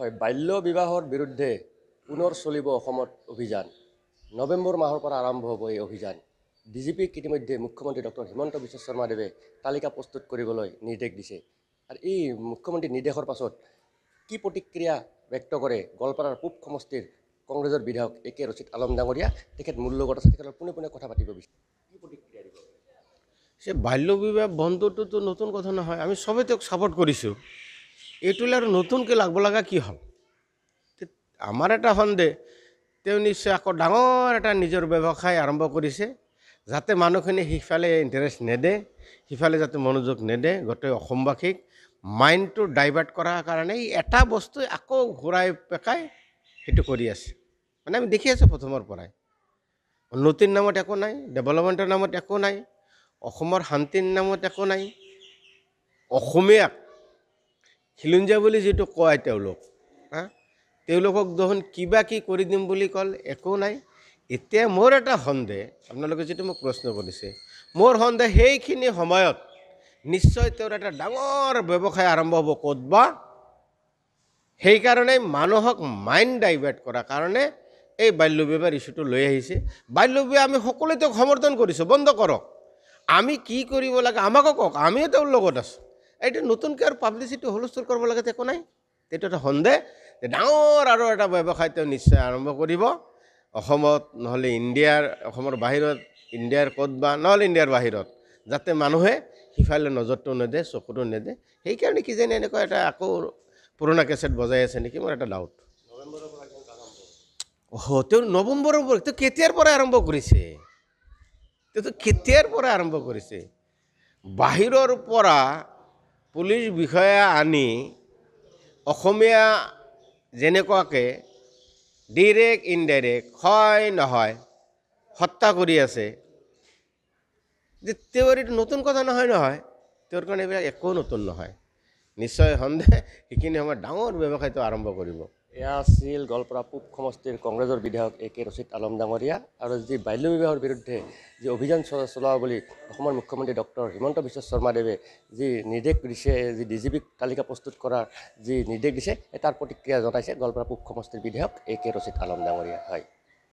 হয় বাল্য বিবাহৰ বিৰুদ্ধে পুনৰ চলিব অসমত অভিযান নৱেম্বৰ মাহৰ পৰা আৰম্ভ হ'ব এই অভিযান ডি জি পিক ইতিমধ্যে মুখ্যমন্ত্ৰী ডক্টৰ হিমন্ত বিশ্ব শৰ্মাদেৱে তালিকা প্ৰস্তুত কৰিবলৈ নিৰ্দেশ দিছে আৰু এই মুখ্যমন্ত্ৰীৰ নিৰ্দেশৰ পাছত কি প্ৰতিক্ৰিয়া ব্যক্ত কৰে গোৱালপাৰাৰ পূব সমষ্টিৰ কংগ্ৰেছৰ বিধায়ক এ কে ৰচিদ আলম ডাঙৰীয়া তেখেত মোৰ লগত আছে তেখেতৰ পোনে পোনে কথা পাতিব বিচাৰে সেই বাল্য বিবাহ বন্ধটোতো নতুন কথা নহয় আমি চবেই তেওঁক ছাপোৰ্ট কৰিছোঁ এইটোলৈ আৰু নতুনকৈ লাগব লগা কি হ'ল আমাৰ এটা সন্দেহ তেওঁ নিশ্চয় আকৌ ডাঙৰ এটা নিজৰ ব্যৱসায় আৰম্ভ কৰিছে যাতে মানুহখিনি সিফালে ইণ্টাৰেষ্ট নেদে সিফালে যাতে মনোযোগ নেদে গোটেই অসমবাসীক মাইণ্ডটো ডাইভাৰ্ট কৰাৰ কাৰণে এই এটা বস্তু আকৌ ঘূৰাই পেকাই সেইটো কৰি আছে মানে আমি দেখি আছোঁ প্ৰথমৰ পৰাই উন্নতিৰ নামত একো নাই ডেভেলপমেণ্টৰ নামত একো নাই অসমৰ শান্তিৰ নামত একো নাই অসমীয়াক খিলঞ্জীয়া বুলি যিটো কয় তেওঁলোক হা তেওঁলোকক দেখোন কিবা কি কৰি দিম বুলি ক'ল একো নাই এতিয়া মোৰ এটা সন্দেহ আপোনালোকে যিটো মোক প্ৰশ্ন কৰিছে মোৰ সন্দেহ সেইখিনি সময়ত নিশ্চয় তেওঁৰ এটা ডাঙৰ ব্যৱসায় আৰম্ভ হ'ব ক'ত বা সেইকাৰণে মানুহক মাইণ্ড ডাইভাৰ্ট কৰাৰ কাৰণে এই বাল্য বিবাহ ইছ্যুটো লৈ আহিছে বাল্য বিবাহ আমি সকলোৱে তেওঁক সমৰ্থন কৰিছোঁ বন্ধ কৰক আমি কি কৰিব লাগে আমাকো কওক আমিও তেওঁৰ লগত আছোঁ এইটো নতুনকৈ আৰু পাব্লিচিটি হুলস্থুল কৰিব লাগে একো নাই তেতিয়া এটা সন্দেহ যে ডাঙৰ আৰু এটা ব্যৱসায় তেওঁ নিশ্চয় আৰম্ভ কৰিব অসমত নহ'লে ইণ্ডিয়াৰ অসমৰ বাহিৰত ইণ্ডিয়াৰ ক'ত বা নহ'লে ইণ্ডিয়াৰ বাহিৰত যাতে মানুহে সিফালে নজৰটো নেদে চকুটো নেদে সেইকাৰণে কি কিজানি এনেকুৱা এটা আকৌ পুৰণা কেছেট বজাই আছে নেকি মোৰ এটা ডাউট অহ তেওঁ নৱেম্বৰৰ পৰা তেওঁ কেতিয়াৰ পৰা আৰম্ভ কৰিছে তেওঁ কেতিয়াৰ পৰা আৰম্ভ কৰিছে বাহিৰৰ পৰা পুলিচ বিষয়া আনি অসমীয়া যেনেকুৱাকৈ ডিৰেক্ট ইনডাইৰেক্ট হয় নহয় হত্যা কৰি আছে যে তেওঁৰ এইটো নতুন কথা নহয় নহয় তেওঁৰ কাৰণে এইবিলাক একো নতুন নহয় নিশ্চয় সন্দেহ সেইখিনি সময়ত ডাঙৰ ব্যৱসায়টো আৰম্ভ কৰিব এয়া আছিল গোৱালপাৰা পূব সমষ্টিৰ কংগ্ৰেছৰ বিধায়ক এ কে ৰচিত আলম ডাঙৰীয়া আৰু যি বাল্য বিবাহৰ বিৰুদ্ধে যি অভিযান চলাব বুলি অসমৰ মুখ্যমন্ত্ৰী ডক্টৰ হিমন্ত বিশ্ব শৰ্মাদেৱে যি নিৰ্দেশ দিছে যি ডি জি পিক তালিকা প্ৰস্তুত কৰাৰ যি নিৰ্দেশ দিছে তাৰ প্ৰতিক্ৰিয়া জনাইছে গোৱালপাৰা পূব সমষ্টিৰ বিধায়ক এ কে ৰচিদ আলম ডাঙৰীয়া হয়